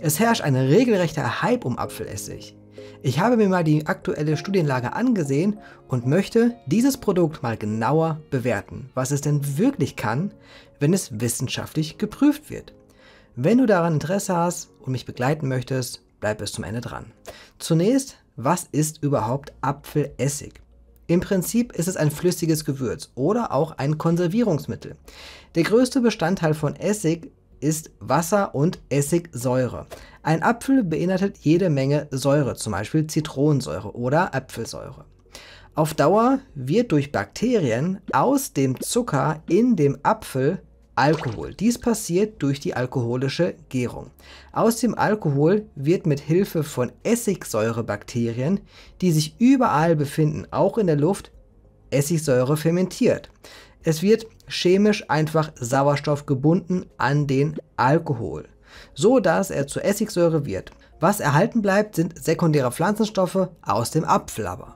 Es herrscht ein regelrechter Hype um Apfelessig. Ich habe mir mal die aktuelle Studienlage angesehen und möchte dieses Produkt mal genauer bewerten, was es denn wirklich kann, wenn es wissenschaftlich geprüft wird. Wenn du daran Interesse hast und mich begleiten möchtest, bleib bis zum Ende dran. Zunächst, was ist überhaupt Apfelessig? Im Prinzip ist es ein flüssiges Gewürz oder auch ein Konservierungsmittel. Der größte Bestandteil von Essig ist Wasser und Essigsäure. Ein Apfel beinhaltet jede Menge Säure, zum Beispiel Zitronensäure oder Apfelsäure. Auf Dauer wird durch Bakterien aus dem Zucker in dem Apfel Alkohol. Dies passiert durch die alkoholische Gärung. Aus dem Alkohol wird mit Hilfe von Essigsäurebakterien, die sich überall befinden, auch in der Luft, Essigsäure fermentiert. Es wird chemisch einfach Sauerstoff gebunden an den Alkohol, so dass er zur Essigsäure wird. Was erhalten bleibt, sind sekundäre Pflanzenstoffe aus dem Apfel aber.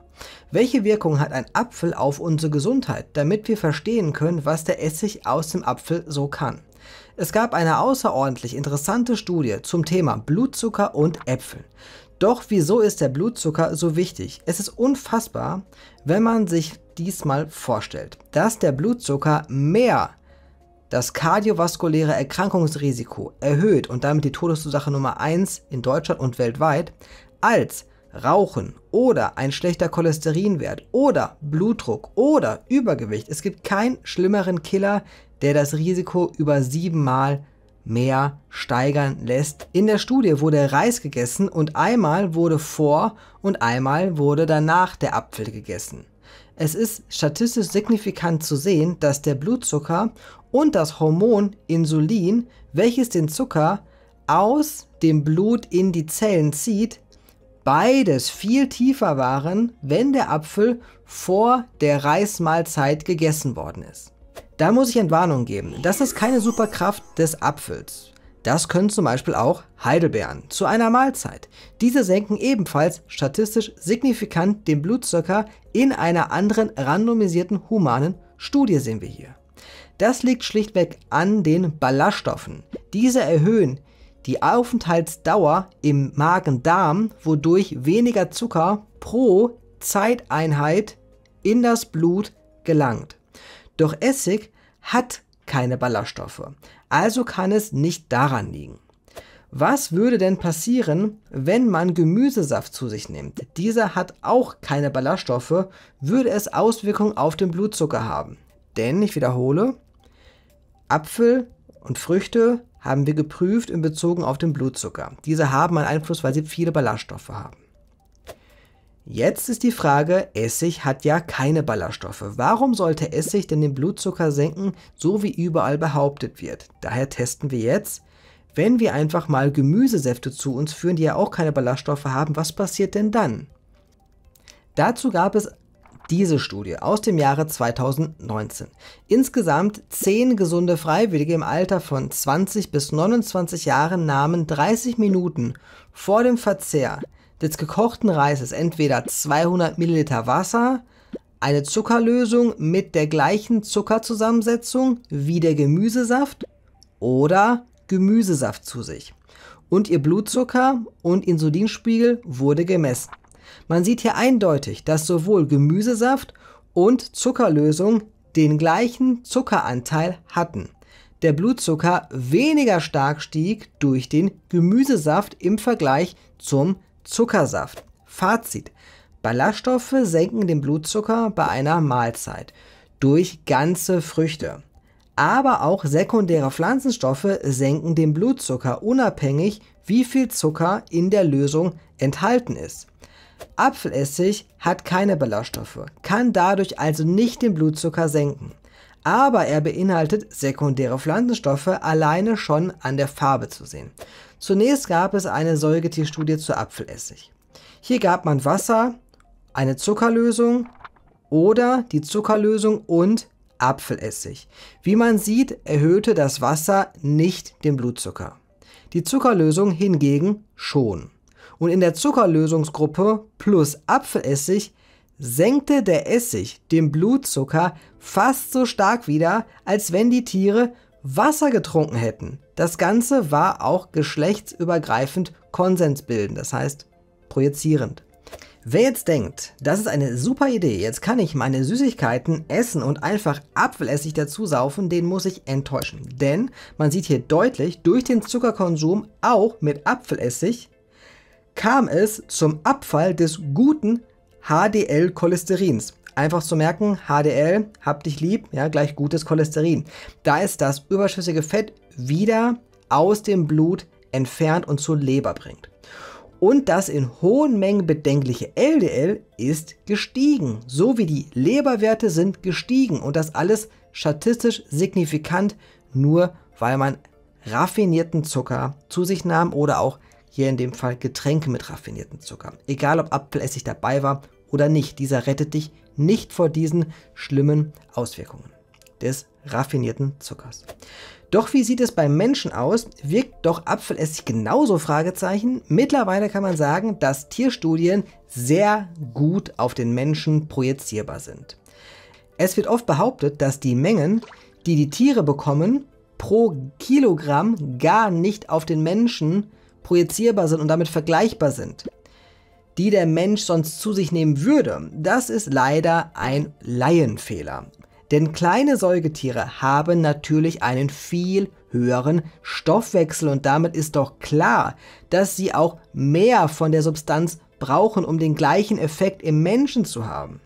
Welche Wirkung hat ein Apfel auf unsere Gesundheit, damit wir verstehen können, was der Essig aus dem Apfel so kann? Es gab eine außerordentlich interessante Studie zum Thema Blutzucker und Äpfel. Doch wieso ist der Blutzucker so wichtig? Es ist unfassbar, wenn man sich diesmal vorstellt, dass der Blutzucker mehr das kardiovaskuläre Erkrankungsrisiko erhöht und damit die Todesursache Nummer 1 in Deutschland und weltweit, als Rauchen oder ein schlechter Cholesterinwert oder Blutdruck oder Übergewicht. Es gibt keinen schlimmeren Killer, der das Risiko über siebenmal mehr steigern lässt. In der Studie wurde Reis gegessen und einmal wurde vor und einmal wurde danach der Apfel gegessen. Es ist statistisch signifikant zu sehen, dass der Blutzucker und das Hormon Insulin, welches den Zucker aus dem Blut in die Zellen zieht, beides viel tiefer waren, wenn der Apfel vor der Reismahlzeit gegessen worden ist. Da muss ich Entwarnung geben, das ist keine Superkraft des Apfels. Das können zum Beispiel auch Heidelbeeren zu einer Mahlzeit. Diese senken ebenfalls statistisch signifikant den Blutzucker in einer anderen randomisierten humanen Studie sehen wir hier. Das liegt schlichtweg an den Ballaststoffen. Diese erhöhen die Aufenthaltsdauer im Magen-Darm, wodurch weniger Zucker pro Zeiteinheit in das Blut gelangt. Doch Essig hat keine Ballaststoffe. Also kann es nicht daran liegen. Was würde denn passieren, wenn man Gemüsesaft zu sich nimmt? Dieser hat auch keine Ballaststoffe, würde es Auswirkungen auf den Blutzucker haben. Denn, ich wiederhole, Apfel und Früchte haben wir geprüft in Bezug auf den Blutzucker. Diese haben einen Einfluss, weil sie viele Ballaststoffe haben. Jetzt ist die Frage, Essig hat ja keine Ballaststoffe. Warum sollte Essig denn den Blutzucker senken, so wie überall behauptet wird? Daher testen wir jetzt, wenn wir einfach mal Gemüsesäfte zu uns führen, die ja auch keine Ballaststoffe haben, was passiert denn dann? Dazu gab es diese Studie aus dem Jahre 2019. Insgesamt 10 gesunde Freiwillige im Alter von 20 bis 29 Jahren nahmen 30 Minuten vor dem Verzehr des gekochten Reises entweder 200 Milliliter Wasser, eine Zuckerlösung mit der gleichen Zuckerzusammensetzung wie der Gemüsesaft oder Gemüsesaft zu sich. Und ihr Blutzucker und Insulinspiegel wurde gemessen. Man sieht hier eindeutig, dass sowohl Gemüsesaft und Zuckerlösung den gleichen Zuckeranteil hatten. Der Blutzucker weniger stark stieg durch den Gemüsesaft im Vergleich zum Zuckersaft. Fazit. Ballaststoffe senken den Blutzucker bei einer Mahlzeit durch ganze Früchte. Aber auch sekundäre Pflanzenstoffe senken den Blutzucker unabhängig, wie viel Zucker in der Lösung enthalten ist. Apfelessig hat keine Ballaststoffe, kann dadurch also nicht den Blutzucker senken aber er beinhaltet sekundäre Pflanzenstoffe alleine schon an der Farbe zu sehen. Zunächst gab es eine Säugetierstudie zu Apfelessig. Hier gab man Wasser, eine Zuckerlösung oder die Zuckerlösung und Apfelessig. Wie man sieht, erhöhte das Wasser nicht den Blutzucker. Die Zuckerlösung hingegen schon. Und in der Zuckerlösungsgruppe plus Apfelessig senkte der Essig den Blutzucker fast so stark wieder, als wenn die Tiere Wasser getrunken hätten. Das Ganze war auch geschlechtsübergreifend konsensbildend, das heißt projizierend. Wer jetzt denkt, das ist eine super Idee, jetzt kann ich meine Süßigkeiten essen und einfach Apfelessig dazu saufen, den muss ich enttäuschen. Denn man sieht hier deutlich, durch den Zuckerkonsum auch mit Apfelessig kam es zum Abfall des guten HDL-Cholesterins. Einfach zu merken, HDL, hab dich lieb, ja, gleich gutes Cholesterin. Da ist das überschüssige Fett wieder aus dem Blut entfernt und zur Leber bringt. Und das in hohen Mengen bedenkliche LDL ist gestiegen, so wie die Leberwerte sind gestiegen und das alles statistisch signifikant, nur weil man raffinierten Zucker zu sich nahm oder auch hier in dem Fall Getränke mit raffinierten Zucker. Egal ob Apfelessig dabei war oder nicht, dieser rettet dich nicht vor diesen schlimmen Auswirkungen des raffinierten Zuckers. Doch wie sieht es beim Menschen aus? Wirkt doch Apfelessig genauso? Fragezeichen. Mittlerweile kann man sagen, dass Tierstudien sehr gut auf den Menschen projizierbar sind. Es wird oft behauptet, dass die Mengen, die die Tiere bekommen, pro Kilogramm gar nicht auf den Menschen projizierbar sind und damit vergleichbar sind, die der Mensch sonst zu sich nehmen würde, das ist leider ein Laienfehler. Denn kleine Säugetiere haben natürlich einen viel höheren Stoffwechsel und damit ist doch klar, dass sie auch mehr von der Substanz brauchen, um den gleichen Effekt im Menschen zu haben.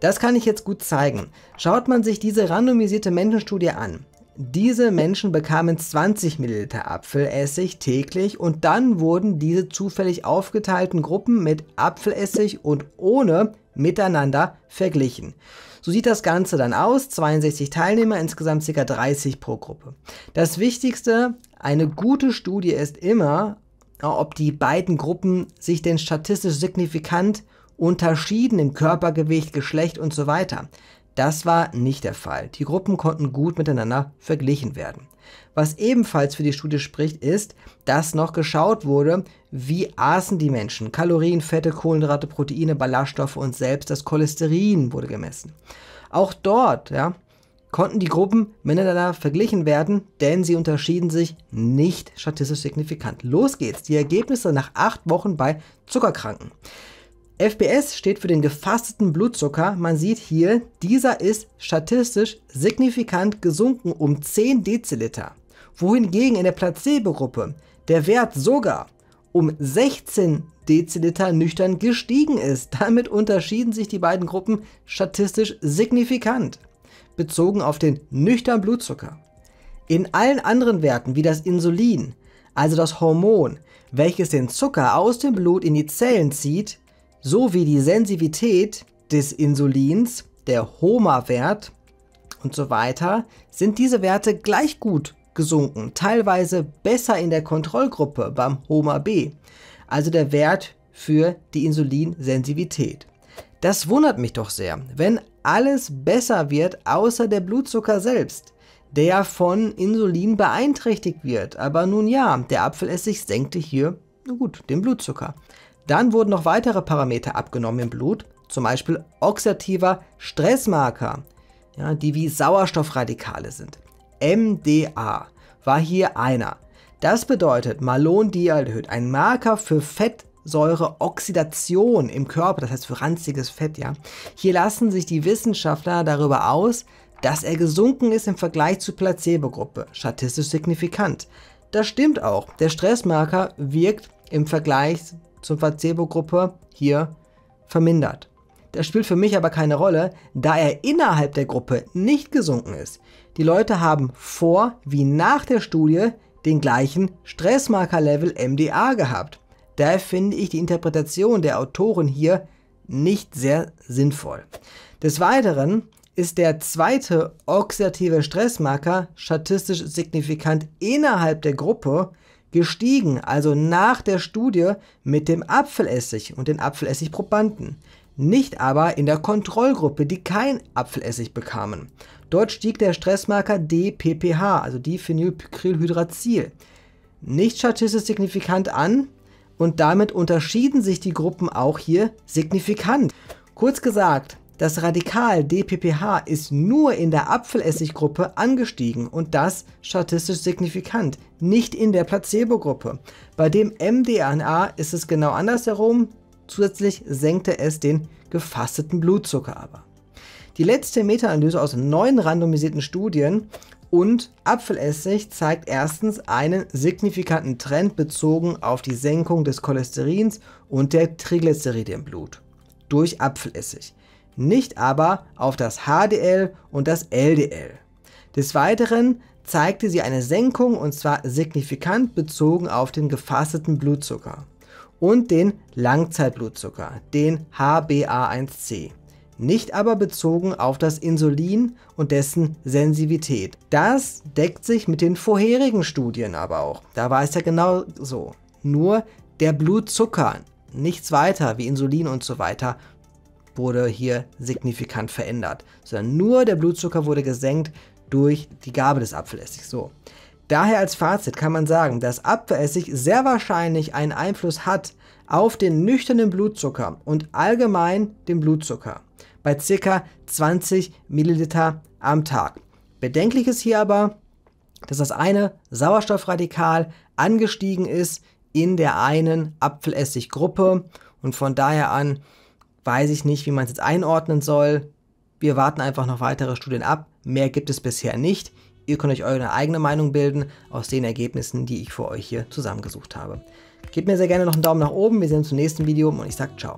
Das kann ich jetzt gut zeigen. Schaut man sich diese randomisierte Menschenstudie an, diese Menschen bekamen 20 ml Apfelessig täglich und dann wurden diese zufällig aufgeteilten Gruppen mit Apfelessig und ohne miteinander verglichen. So sieht das Ganze dann aus. 62 Teilnehmer, insgesamt ca. 30 pro Gruppe. Das Wichtigste, eine gute Studie ist immer, äh, ob die beiden Gruppen sich denn statistisch signifikant unterschieden im Körpergewicht, Geschlecht und so weiter. Das war nicht der Fall. Die Gruppen konnten gut miteinander verglichen werden. Was ebenfalls für die Studie spricht, ist, dass noch geschaut wurde, wie aßen die Menschen. Kalorien, Fette, Kohlenhydrate, Proteine, Ballaststoffe und selbst das Cholesterin wurde gemessen. Auch dort ja, konnten die Gruppen miteinander verglichen werden, denn sie unterschieden sich nicht statistisch signifikant. Los geht's, die Ergebnisse nach acht Wochen bei Zuckerkranken. FPS steht für den gefasteten Blutzucker. Man sieht hier, dieser ist statistisch signifikant gesunken um 10 Deziliter. Wohingegen in der Placebo-Gruppe der Wert sogar um 16 Deziliter nüchtern gestiegen ist. Damit unterschieden sich die beiden Gruppen statistisch signifikant, bezogen auf den nüchtern Blutzucker. In allen anderen Werten wie das Insulin, also das Hormon, welches den Zucker aus dem Blut in die Zellen zieht, sowie die Sensivität des Insulins, der HOMA-Wert und so weiter, sind diese Werte gleich gut gesunken, teilweise besser in der Kontrollgruppe beim HOMA-B, also der Wert für die Insulinsensitivität. Das wundert mich doch sehr, wenn alles besser wird, außer der Blutzucker selbst, der von Insulin beeinträchtigt wird. Aber nun ja, der Apfelessig senkte hier, na gut, den Blutzucker. Dann wurden noch weitere Parameter abgenommen im Blut, zum Beispiel oxidativer Stressmarker, ja, die wie Sauerstoffradikale sind. MDA war hier einer. Das bedeutet Malondialdehyd, ein Marker für Fettsäureoxidation im Körper, das heißt für ranziges Fett, ja. Hier lassen sich die Wissenschaftler darüber aus, dass er gesunken ist im Vergleich zur Placebo-Gruppe, statistisch signifikant. Das stimmt auch. Der Stressmarker wirkt im Vergleich zum Placebo-Gruppe hier vermindert. Das spielt für mich aber keine Rolle, da er innerhalb der Gruppe nicht gesunken ist. Die Leute haben vor wie nach der Studie den gleichen Stressmarker-Level MDA gehabt. Daher finde ich die Interpretation der Autoren hier nicht sehr sinnvoll. Des Weiteren ist der zweite oxidative Stressmarker statistisch signifikant innerhalb der Gruppe gestiegen, also nach der Studie mit dem Apfelessig und den Apfelessigprobanden, nicht aber in der Kontrollgruppe, die kein Apfelessig bekamen. Dort stieg der Stressmarker DPPH, also Diphenylcrylhydrazil, nicht statistisch signifikant an und damit unterschieden sich die Gruppen auch hier signifikant. Kurz gesagt, das Radikal DPPH ist nur in der Apfelessiggruppe angestiegen und das statistisch signifikant, nicht in der Placebo-Gruppe. Bei dem MDNA ist es genau andersherum, zusätzlich senkte es den gefasteten Blutzucker aber. Die letzte Meta-Analyse aus neun randomisierten Studien und Apfelessig zeigt erstens einen signifikanten Trend bezogen auf die Senkung des Cholesterins und der Triglyceride im Blut durch Apfelessig nicht aber auf das HDL und das LDL. Des Weiteren zeigte sie eine Senkung und zwar signifikant bezogen auf den gefasteten Blutzucker und den Langzeitblutzucker, den HbA1c, nicht aber bezogen auf das Insulin und dessen Sensivität. Das deckt sich mit den vorherigen Studien aber auch. Da war es ja genau so. Nur der Blutzucker, nichts weiter wie Insulin und so weiter, wurde hier signifikant verändert, sondern nur der Blutzucker wurde gesenkt durch die Gabe des Apfelessigs. So. Daher als Fazit kann man sagen, dass Apfelessig sehr wahrscheinlich einen Einfluss hat auf den nüchternen Blutzucker und allgemein den Blutzucker bei ca. 20 Milliliter am Tag. Bedenklich ist hier aber, dass das eine Sauerstoffradikal angestiegen ist in der einen Apfelessiggruppe und von daher an weiß ich nicht, wie man es jetzt einordnen soll. Wir warten einfach noch weitere Studien ab. Mehr gibt es bisher nicht. Ihr könnt euch eure eigene Meinung bilden aus den Ergebnissen, die ich für euch hier zusammengesucht habe. Gebt mir sehr gerne noch einen Daumen nach oben. Wir sehen uns im nächsten Video und ich sage ciao.